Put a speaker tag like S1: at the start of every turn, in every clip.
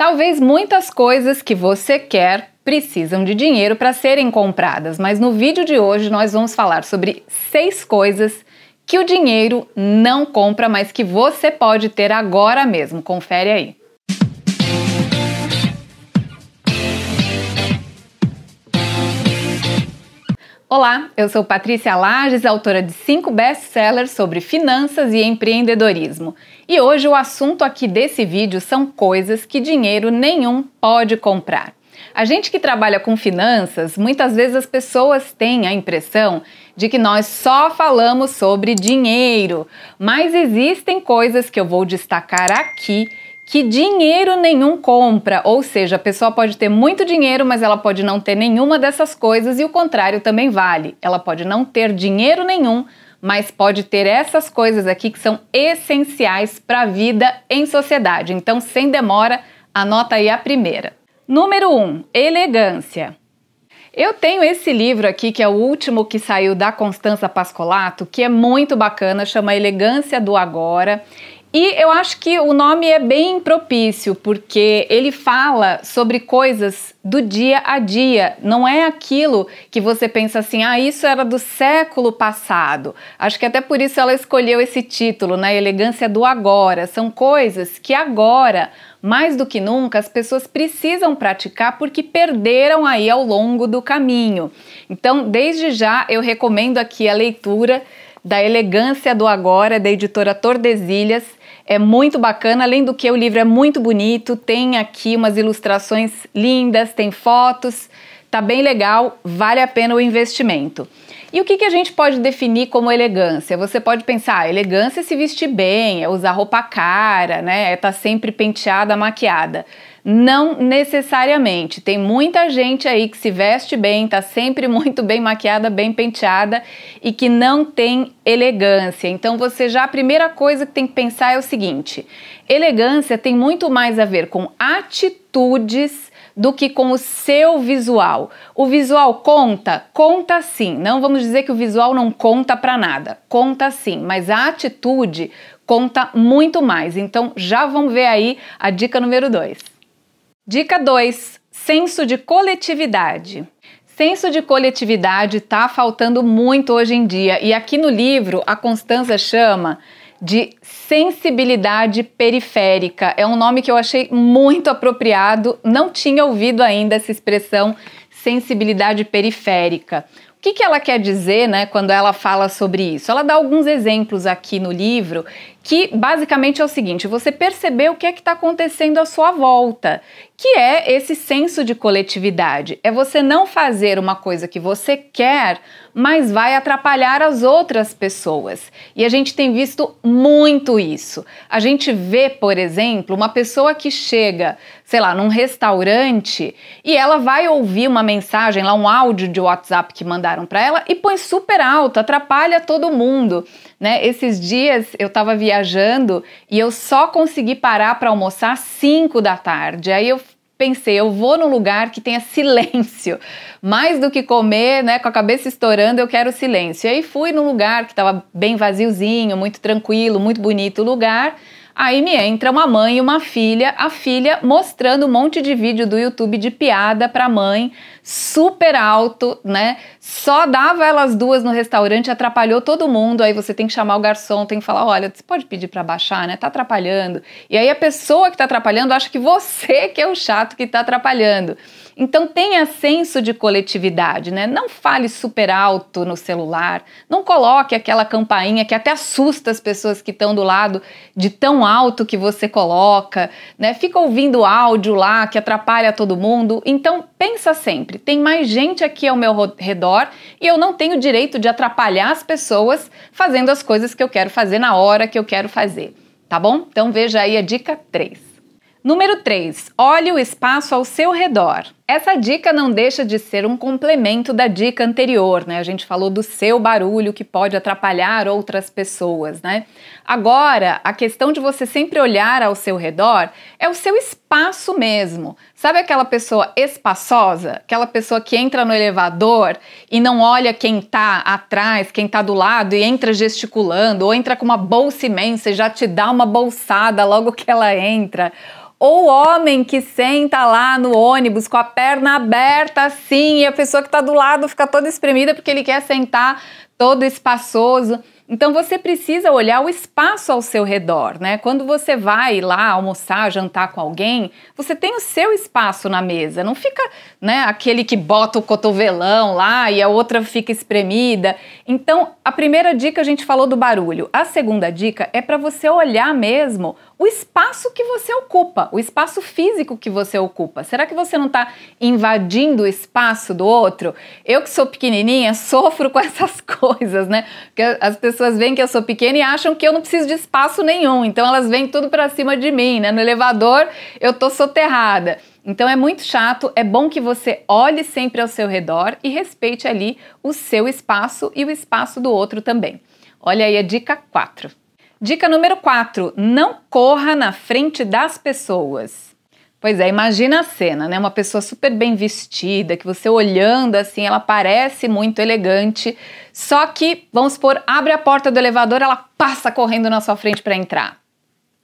S1: Talvez muitas coisas que você quer precisam de dinheiro para serem compradas, mas no vídeo de hoje nós vamos falar sobre seis coisas que o dinheiro não compra, mas que você pode ter agora mesmo. Confere aí. Olá, eu sou Patrícia Lages, autora de cinco best-sellers sobre finanças e empreendedorismo. E hoje o assunto aqui desse vídeo são coisas que dinheiro nenhum pode comprar. A gente que trabalha com finanças, muitas vezes as pessoas têm a impressão de que nós só falamos sobre dinheiro, mas existem coisas que eu vou destacar aqui que dinheiro nenhum compra, ou seja, a pessoa pode ter muito dinheiro, mas ela pode não ter nenhuma dessas coisas e o contrário também vale. Ela pode não ter dinheiro nenhum, mas pode ter essas coisas aqui que são essenciais para a vida em sociedade. Então, sem demora, anota aí a primeira. Número 1, um, elegância. Eu tenho esse livro aqui, que é o último que saiu da Constança Pascolato, que é muito bacana, chama Elegância do Agora. E eu acho que o nome é bem propício, porque ele fala sobre coisas do dia a dia, não é aquilo que você pensa assim, ah, isso era do século passado. Acho que até por isso ela escolheu esse título, né? Elegância do agora. São coisas que agora, mais do que nunca, as pessoas precisam praticar porque perderam aí ao longo do caminho. Então, desde já, eu recomendo aqui a leitura da Elegância do Agora, da editora Tordesilhas. É muito bacana, além do que o livro é muito bonito, tem aqui umas ilustrações lindas, tem fotos, tá bem legal, vale a pena o investimento. E o que, que a gente pode definir como elegância? Você pode pensar, ah, elegância é se vestir bem, é usar roupa cara, né? É estar tá sempre penteada, maquiada. Não necessariamente. Tem muita gente aí que se veste bem, tá sempre muito bem maquiada, bem penteada e que não tem elegância. Então você já a primeira coisa que tem que pensar é o seguinte: elegância tem muito mais a ver com atitudes do que com o seu visual. O visual conta? Conta sim. Não vamos dizer que o visual não conta para nada. Conta sim, mas a atitude conta muito mais. Então já vão ver aí a dica número 2. Dica 2: senso de coletividade. Senso de coletividade está faltando muito hoje em dia e aqui no livro a Constança chama de sensibilidade periférica. É um nome que eu achei muito apropriado, não tinha ouvido ainda essa expressão sensibilidade periférica. O que, que ela quer dizer né, quando ela fala sobre isso? Ela dá alguns exemplos aqui no livro que basicamente é o seguinte: você percebeu o que é que está acontecendo à sua volta que é esse senso de coletividade. É você não fazer uma coisa que você quer, mas vai atrapalhar as outras pessoas. E a gente tem visto muito isso. A gente vê, por exemplo, uma pessoa que chega, sei lá, num restaurante e ela vai ouvir uma mensagem lá, um áudio de WhatsApp que mandaram para ela e põe super alto, atrapalha todo mundo. Né? Esses dias eu estava viajando e eu só consegui parar para almoçar 5 da tarde. Aí eu pensei, eu vou num lugar que tenha silêncio. Mais do que comer, né, com a cabeça estourando, eu quero silêncio. E aí fui num lugar que estava bem vaziozinho, muito tranquilo, muito bonito o lugar. Aí me entra uma mãe e uma filha, a filha mostrando um monte de vídeo do YouTube de piada pra mãe, super alto, né? Só dava elas duas no restaurante, atrapalhou todo mundo. Aí você tem que chamar o garçom, tem que falar: olha, você pode pedir para baixar, né? Tá atrapalhando. E aí a pessoa que tá atrapalhando acha que você que é o chato que tá atrapalhando. Então tenha senso de coletividade, né? Não fale super alto no celular, não coloque aquela campainha que até assusta as pessoas que estão do lado de tão alto que você coloca, né? Fica ouvindo áudio lá que atrapalha todo mundo. Então pensa sempre, tem mais gente aqui ao meu redor e eu não tenho direito de atrapalhar as pessoas fazendo as coisas que eu quero fazer na hora que eu quero fazer, tá bom? Então veja aí a dica 3. Número 3. Olhe o espaço ao seu redor. Essa dica não deixa de ser um complemento da dica anterior, né? A gente falou do seu barulho que pode atrapalhar outras pessoas, né? Agora, a questão de você sempre olhar ao seu redor é o seu espaço mesmo. Sabe aquela pessoa espaçosa? Aquela pessoa que entra no elevador e não olha quem tá atrás, quem tá do lado e entra gesticulando ou entra com uma bolsa imensa e já te dá uma bolsada logo que ela entra ou homem que senta lá no ônibus com a perna aberta assim, e a pessoa que está do lado fica toda espremida porque ele quer sentar todo espaçoso. Então você precisa olhar o espaço ao seu redor, né? Quando você vai lá almoçar, jantar com alguém, você tem o seu espaço na mesa. Não fica, né, aquele que bota o cotovelão lá e a outra fica espremida. Então, a primeira dica a gente falou do barulho. A segunda dica é para você olhar mesmo o espaço que você ocupa, o espaço físico que você ocupa. Será que você não está invadindo o espaço do outro? Eu que sou pequenininha sofro com essas coisas, né? Porque as pessoas veem que eu sou pequena e acham que eu não preciso de espaço nenhum, então elas vêm tudo para cima de mim, né? No elevador eu tô soterrada. Então é muito chato, é bom que você olhe sempre ao seu redor e respeite ali o seu espaço e o espaço do outro também. Olha aí a dica 4. Dica número 4: não corra na frente das pessoas. Pois é, imagina a cena, né? Uma pessoa super bem vestida, que você olhando assim, ela parece muito elegante, só que, vamos supor, abre a porta do elevador, ela passa correndo na sua frente para entrar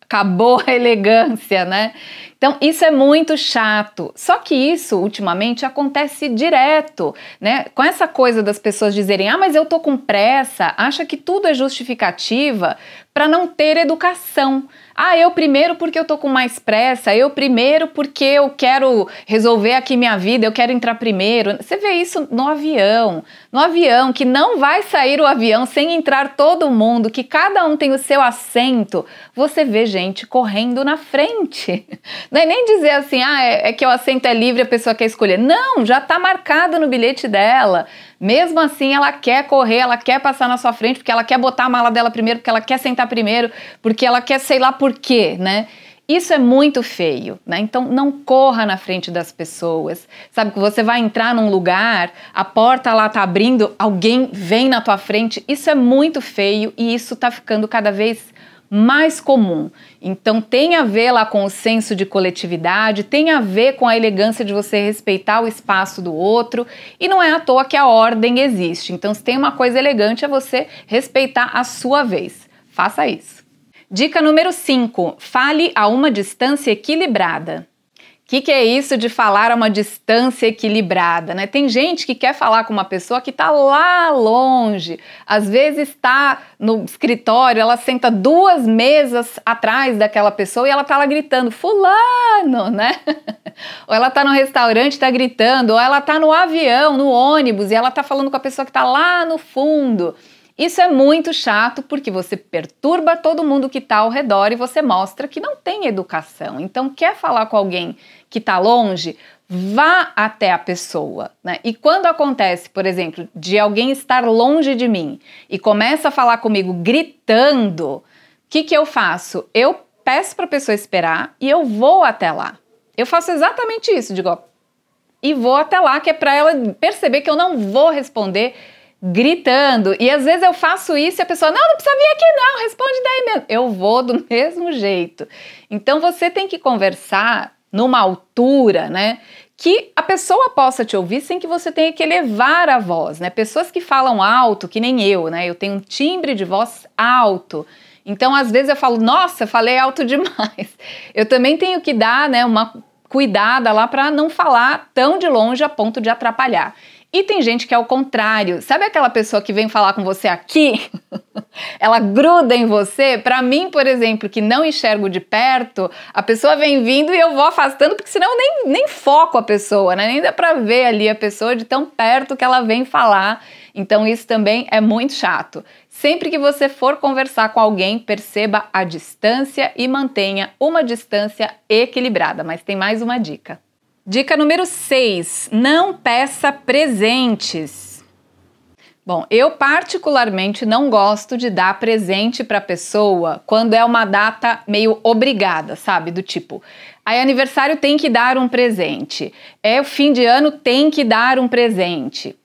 S1: acabou a elegância, né? Então, isso é muito chato. Só que isso, ultimamente, acontece direto, né? Com essa coisa das pessoas dizerem, ah, mas eu tô com pressa, acha que tudo é justificativa para não ter educação. Ah, eu primeiro porque eu tô com mais pressa, eu primeiro porque eu quero resolver aqui minha vida, eu quero entrar primeiro. Você vê isso no avião, no avião que não vai sair o avião sem entrar todo mundo, que cada um tem o seu assento. Você vê gente correndo na frente. Não é nem dizer assim, ah, é, é que o assento é livre, a pessoa quer escolher. Não, já tá marcado no bilhete dela. Mesmo assim, ela quer correr, ela quer passar na sua frente, porque ela quer botar a mala dela primeiro, porque ela quer sentar primeiro, porque ela quer sei lá por quê, né? Isso é muito feio, né? Então não corra na frente das pessoas. Sabe que você vai entrar num lugar, a porta lá tá abrindo, alguém vem na tua frente. Isso é muito feio e isso tá ficando cada vez mais mais comum. Então tem a ver lá com o senso de coletividade, tem a ver com a elegância de você respeitar o espaço do outro, e não é à toa que a ordem existe. Então se tem uma coisa elegante é você respeitar a sua vez. Faça isso. Dica número 5: fale a uma distância equilibrada. O que, que, é isso de falar a uma distância equilibrada? Né? Tem gente que quer falar com uma pessoa que está lá longe, às vezes está no escritório, ela senta duas mesas atrás daquela pessoa e ela está lá gritando, fulano, né? ou ela está no restaurante está gritando, ou ela está no avião, no ônibus e ela está falando com a pessoa que está lá no fundo. Isso é muito chato porque você perturba todo mundo que está ao redor e você mostra que não tem educação. Então, quer falar com alguém que está longe? Vá até a pessoa. Né? E quando acontece, por exemplo, de alguém estar longe de mim e começa a falar comigo gritando, o que, que eu faço? Eu peço para a pessoa esperar e eu vou até lá. Eu faço exatamente isso, digo, ó, e vou até lá, que é para ela perceber que eu não vou responder gritando. E às vezes eu faço isso e a pessoa, não, não precisa vir aqui não, responde daí mesmo. Eu vou do mesmo jeito. Então você tem que conversar numa altura, né? Que a pessoa possa te ouvir sem que você tenha que elevar a voz, né? Pessoas que falam alto, que nem eu, né? Eu tenho um timbre de voz alto. Então, às vezes eu falo, nossa, falei alto demais. Eu também tenho que dar, né, uma cuidada lá para não falar tão de longe a ponto de atrapalhar. E tem gente que é o contrário. Sabe aquela pessoa que vem falar com você aqui? Ela gruda em você? Para mim, por exemplo, que não enxergo de perto, a pessoa vem vindo e eu vou afastando, porque senão nem, nem foco a pessoa, né? Nem dá para ver ali a pessoa de tão perto que ela vem falar. Então, isso também é muito chato. Sempre que você for conversar com alguém, perceba a distância e mantenha uma distância equilibrada. Mas tem mais uma dica. Dica número 6: não peça presentes. Bom, eu particularmente não gosto de dar presente para pessoa quando é uma data meio obrigada, sabe? Do tipo, aí aniversário tem que dar um presente, é o fim de ano tem que dar um presente.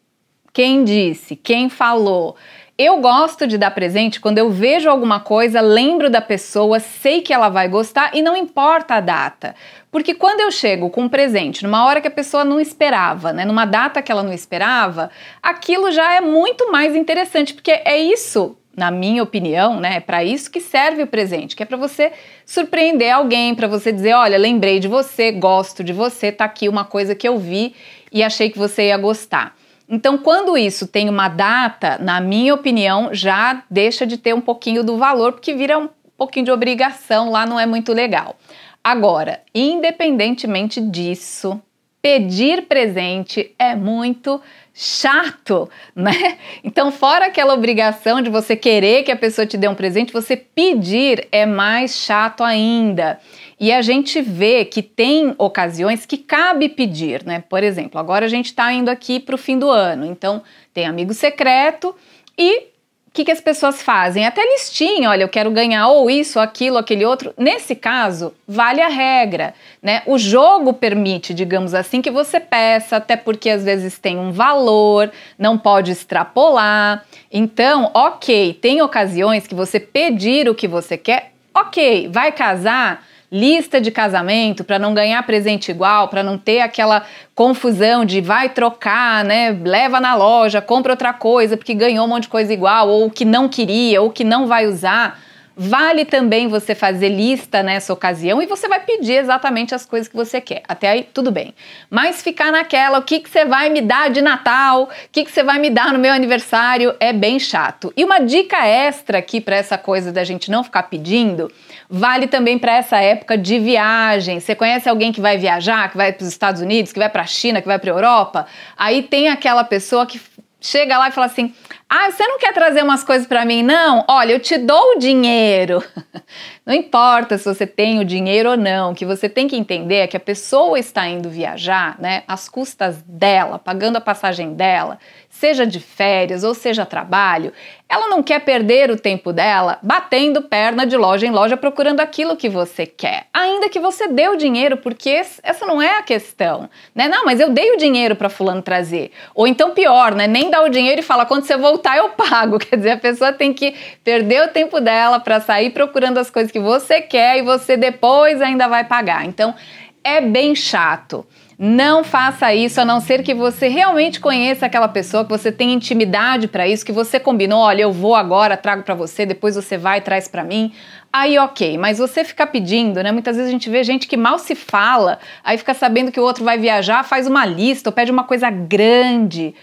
S1: Quem disse? Quem falou? Eu gosto de dar presente quando eu vejo alguma coisa, lembro da pessoa, sei que ela vai gostar e não importa a data. Porque quando eu chego com um presente numa hora que a pessoa não esperava, né, numa data que ela não esperava, aquilo já é muito mais interessante, porque é isso na minha opinião, né, é para isso que serve o presente, que é para você surpreender alguém, para você dizer, olha, lembrei de você, gosto de você, tá aqui uma coisa que eu vi e achei que você ia gostar. Então, quando isso tem uma data, na minha opinião, já deixa de ter um pouquinho do valor, porque vira um pouquinho de obrigação, lá não é muito legal. Agora, independentemente disso, pedir presente é muito chato, né? Então, fora aquela obrigação de você querer que a pessoa te dê um presente, você pedir é mais chato ainda. E a gente vê que tem ocasiões que cabe pedir, né? Por exemplo, agora a gente está indo aqui para o fim do ano, então tem amigo secreto e o que, que, as pessoas fazem? Até listinha, olha, eu quero ganhar ou isso, ou aquilo, ou aquele outro. Nesse caso, vale a regra, né? O jogo permite, digamos assim, que você peça, até porque às vezes tem um valor, não pode extrapolar. Então, ok, tem ocasiões que você pedir o que você quer, ok, vai casar? lista de casamento para não ganhar presente igual, para não ter aquela confusão de vai trocar, né? Leva na loja, compra outra coisa porque ganhou um monte de coisa igual ou que não queria ou que não vai usar. Vale também você fazer lista nessa ocasião e você vai pedir exatamente as coisas que você quer. Até aí, tudo bem. Mas ficar naquela, o que, que você vai me dar de Natal, o que, que você vai me dar no meu aniversário, é bem chato. E uma dica extra aqui para essa coisa da gente não ficar pedindo, vale também para essa época de viagem. Você conhece alguém que vai viajar, que vai para os Estados Unidos, que vai para a China, que vai para a Europa? Aí tem aquela pessoa que chega lá e fala assim: "Ah, você não quer trazer umas coisas para mim não? Olha, eu te dou o dinheiro". Não importa se você tem o dinheiro ou não, o que você tem que entender é que a pessoa está indo viajar, né, às custas dela, pagando a passagem dela seja de férias ou seja trabalho, ela não quer perder o tempo dela batendo perna de loja em loja procurando aquilo que você quer, ainda que você dê o dinheiro, porque essa não é a questão, né? Não, mas eu dei o dinheiro para fulano trazer. Ou então pior, né? Nem dá o dinheiro e fala quando você voltar eu pago. Quer dizer, a pessoa tem que perder o tempo dela para sair procurando as coisas que você quer e você depois ainda vai pagar. Então, é bem chato. Não faça isso a não ser que você realmente conheça aquela pessoa, que você tenha intimidade para isso, que você combinou, olha, eu vou agora, trago para você, depois você vai, traz para mim. Aí OK, mas você ficar pedindo, né? Muitas vezes a gente vê gente que mal se fala, aí fica sabendo que o outro vai viajar, faz uma lista, ou pede uma coisa grande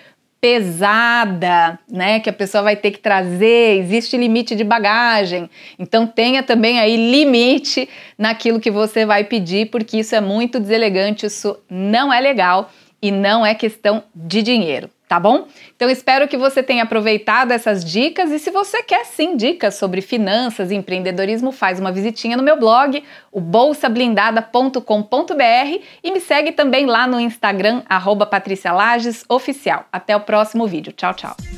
S1: pesada, né, que a pessoa vai ter que trazer, existe limite de bagagem. Então tenha também aí limite naquilo que você vai pedir, porque isso é muito deselegante, isso não é legal e não é questão de dinheiro tá bom? Então espero que você tenha aproveitado essas dicas e se você quer sim dicas sobre finanças e empreendedorismo, faz uma visitinha no meu blog, o bolsablindada.com.br e me segue também lá no Instagram Oficial. Até o próximo vídeo. Tchau, tchau.